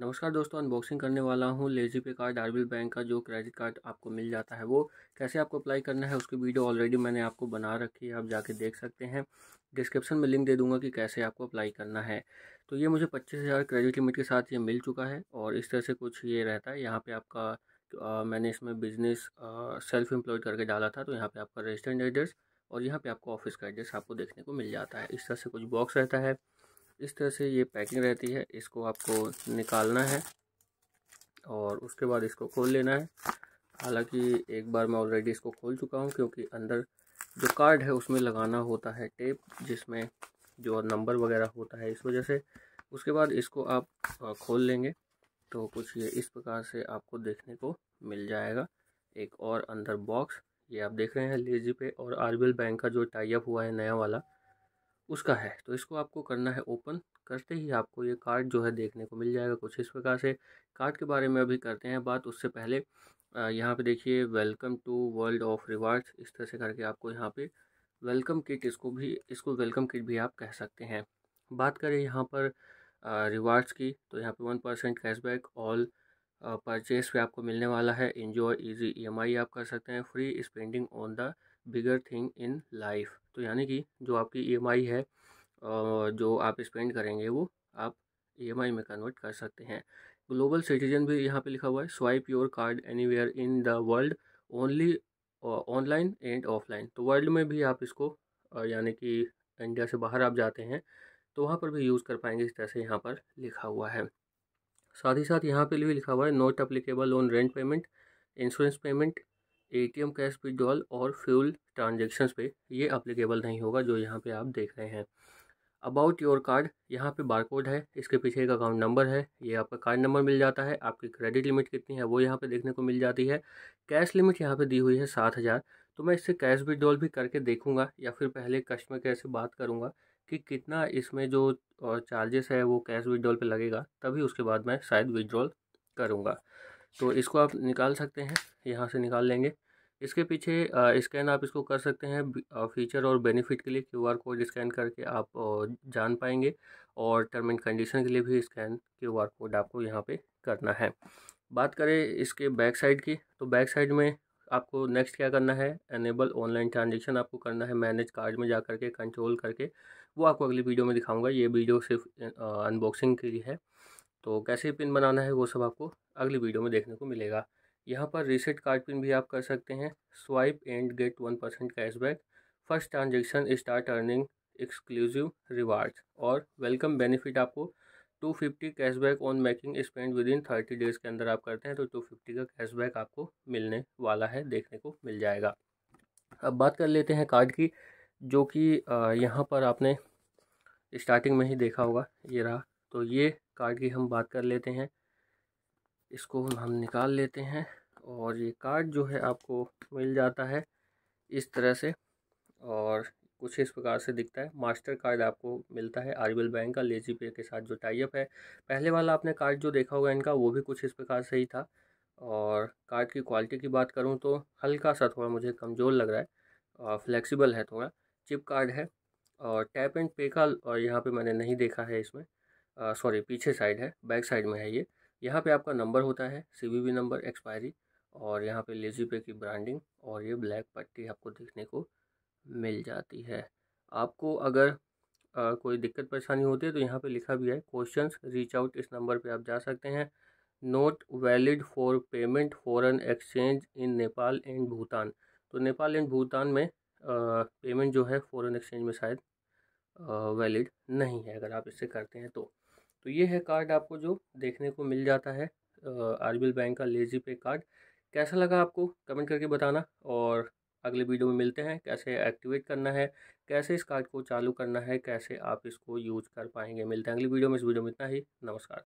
नमस्कार दोस्तों अनबॉक्सिंग करने वाला हूँ lazy LazyPay card RBL bank का जो क्रेडिट कार्ड आपको मिल जाता है वो कैसे आपको अप्लाई करना है उसकी वीडियो ऑलरेडी मैंने आपको बना रखी है आप जाके देख सकते हैं डिस्क्रिप्शन में लिंक दे दूंगा कि कैसे आपको अप्लाई करना है तो ये मुझे पच्चीस हज़ार क्रेडिट लिमिट के साथ ये मिल चुका है और इस तरह से कुछ ये रहता है यहाँ पर आपका तो, आ, मैंने इसमें बिजनेस सेल्फ एम्प्लॉयड करके डाला था तो यहाँ पर आपका रजिस्टर्ड एड्रेस और यहाँ पर आपका ऑफिस का एड्रेस आपको देखने को मिल जाता है इस तरह से कुछ बॉक्स रहता है इस तरह से ये पैकिंग रहती है इसको आपको निकालना है और उसके बाद इसको खोल लेना है हालांकि एक बार मैं ऑलरेडी इसको खोल चुका हूँ क्योंकि अंदर जो कार्ड है उसमें लगाना होता है टेप जिसमें जो नंबर वगैरह होता है इस वजह से उसके बाद इसको आप खोल लेंगे तो कुछ ये इस प्रकार से आपको देखने को मिल जाएगा एक और अंदर बॉक्स ये आप देख रहे हैं लेजी पे और आर बैंक का जो टाइप हुआ है नया वाला उसका है तो इसको आपको करना है ओपन करते ही आपको ये कार्ड जो है देखने को मिल जाएगा कुछ इस प्रकार से कार्ड के बारे में अभी करते हैं बात उससे पहले यहाँ पे देखिए welcome to world of rewards इस तरह से करके आपको यहाँ पे वेलकम किट इसको भी इसको वेलकम किट भी आप कह सकते हैं बात करें यहाँ पर रिवार्ड्स की तो यहाँ पे one percent cashback all purchase पे आपको मिलने वाला है इन्जॉय ईजी ई आप कर सकते हैं free spending on the bigger thing in life तो यानी कि जो आपकी ई e है जो आप स्पेंड करेंगे वो आप ई e में कन्वर्ट कर सकते हैं ग्लोबल सिटीजन भी यहाँ पे लिखा हुआ है swipe your card any in the world only online and offline तो वर्ल्ड में भी आप इसको uh, यानी कि इंडिया से बाहर आप जाते हैं तो वहाँ पर भी यूज़ कर पाएंगे इस तरह से यहाँ पर लिखा हुआ है साथ ही साथ यहाँ पे भी लिखा हुआ है not applicable on rent payment insurance payment ATM cash withdrawal और फ्यूल ट्रांजेक्शन्स पे ये अप्लीकेबल नहीं होगा जो यहाँ पे आप देख रहे हैं अबाउट योर कार्ड यहाँ पे बारकोड है इसके पीछे एक अकाउंट नंबर है ये आपका कार्ड नंबर मिल जाता है आपकी क्रेडिट लिमिट कितनी है वो यहाँ पे देखने को मिल जाती है कैश लिमिट यहाँ पे दी हुई है सात हज़ार तो मैं इससे कैश विड्रॉल भी करके देखूँगा या फिर पहले कस्टमर केयर से बात करूँगा कि कितना इसमें जो चार्जेस है वो कैश विड्रॉल पर लगेगा तभी उसके बाद मैं शायद विड्रॉल करूँगा तो इसको आप निकाल सकते हैं यहाँ से निकाल लेंगे इसके पीछे स्कैन आप इसको कर सकते हैं फीचर और बेनिफिट के लिए क्यूआर कोड स्कैन करके आप जान पाएंगे और टर्म एंड कंडीशन के लिए भी स्कैन क्यूआर कोड आपको यहाँ पे करना है बात करें इसके बैक साइड की तो बैक साइड में आपको नेक्स्ट क्या करना है एनेबल ऑनलाइन ट्रांजेक्शन आपको करना है मैनेज कार्ड में जा करके कंट्रोल करके वो आपको अगली वीडियो में दिखाऊँगा ये वीडियो सिर्फ अनबॉक्सिंग के लिए है तो कैसे पिन बनाना है वो सब आपको अगली वीडियो में देखने को मिलेगा यहाँ पर रिसेट कार्ड पिन भी आप कर सकते हैं swipe and get one percent cashback first transaction start earning exclusive reward और वेलकम बेनिफिट आपको two fifty cashback on making spend within thirty days के अंदर आप करते हैं तो टू फिफ्टी का कैशबैक आपको मिलने वाला है देखने को मिल जाएगा अब बात कर लेते हैं कार्ड की जो कि यहाँ पर आपने स्टार्टिंग में ही देखा होगा ये रहा तो ये कार्ड की हम बात कर लेते हैं इसको हम निकाल लेते हैं और ये कार्ड जो है आपको मिल जाता है इस तरह से और कुछ इस प्रकार से दिखता है मास्टर कार्ड आपको मिलता है आर बैंक का लेजी पे के साथ जो टाइप है पहले वाला आपने कार्ड जो देखा होगा इनका वो भी कुछ इस प्रकार से ही था और कार्ड की क्वालिटी की बात करूँ तो हल्का सा थोड़ा मुझे कमज़ोर लग रहा है और फ्लेक्सीबल है थोड़ा चिप कार्ड है और टैप एंड पे का और यहाँ पर मैंने नहीं देखा है इसमें सॉरी पीछे साइड है बैक साइड में है ये यहाँ पे आपका नंबर होता है सीवीवी नंबर एक्सपायरी और यहाँ पे लेजी पे की ब्रांडिंग और ये ब्लैक पट्टी आपको देखने को मिल जाती है आपको अगर आ, कोई दिक्कत परेशानी होती है तो यहाँ पे लिखा भी है क्वेश्चंस रीच आउट इस नंबर पे आप जा सकते हैं not valid for payment foreign exchange in Nepal and Bhutan तो नेपाल एंड भूटान में पेमेंट जो है फॉरन एक्सचेंज में शायद वैलिड नहीं है अगर आप इससे करते हैं तो तो ये है कार्ड आपको जो देखने को मिल जाता है आर बैंक का लेजी पे कार्ड कैसा लगा आपको कमेंट करके बताना और अगले वीडियो में मिलते हैं कैसे एक्टिवेट करना है कैसे इस कार्ड को चालू करना है कैसे आप इसको यूज कर पाएंगे मिलते हैं अगली वीडियो में इस वीडियो में इतना ही नमस्कार